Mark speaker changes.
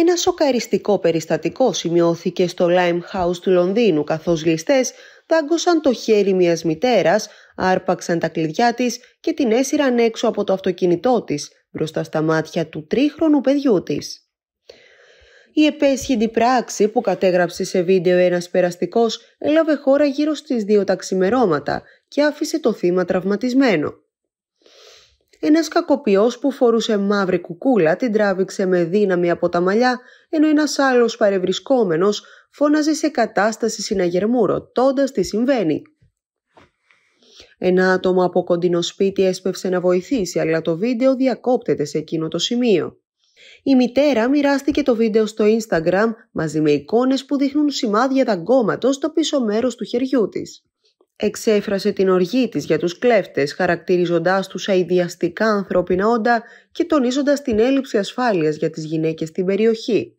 Speaker 1: Ένα σοκαριστικό περιστατικό σημειώθηκε στο House του Λονδίνου καθώς ληστές δάγκωσαν το χέρι μιας μητέρας, άρπαξαν τα κλειδιά της και την έσυραν έξω από το αυτοκίνητό της μπροστά στα μάτια του τρίχρονου παιδιού της. Η επέσχυντη πράξη που κατέγραψε σε βίντεο ένας περαστικός έλαβε χώρα γύρω στις δύο ταξιμερώματα και άφησε το θύμα τραυματισμένο. Ένας κακοποιός που φορούσε μαύρη κουκούλα την τράβηξε με δύναμη από τα μαλλιά, ενώ ένας άλλος παρευρισκόμενος φώναζε σε κατάσταση συναγερμού ρωτώντας τι συμβαίνει. Ένα άτομο από κοντινό σπίτι έσπευσε να βοηθήσει, αλλά το βίντεο διακόπτεται σε εκείνο το σημείο. Η μητέρα μοιράστηκε το βίντεο στο Instagram μαζί με εικόνες που δείχνουν σημάδια δαγκώματος στο πίσω μέρος του χεριού της εξέφρασε την οργή της για τους κλέφτες χαρακτηρίζοντάς τους αειδιαστικά ανθρώπινα όντα και τονίζοντας την έλλειψη ασφάλειας για τις γυναίκες στην περιοχή.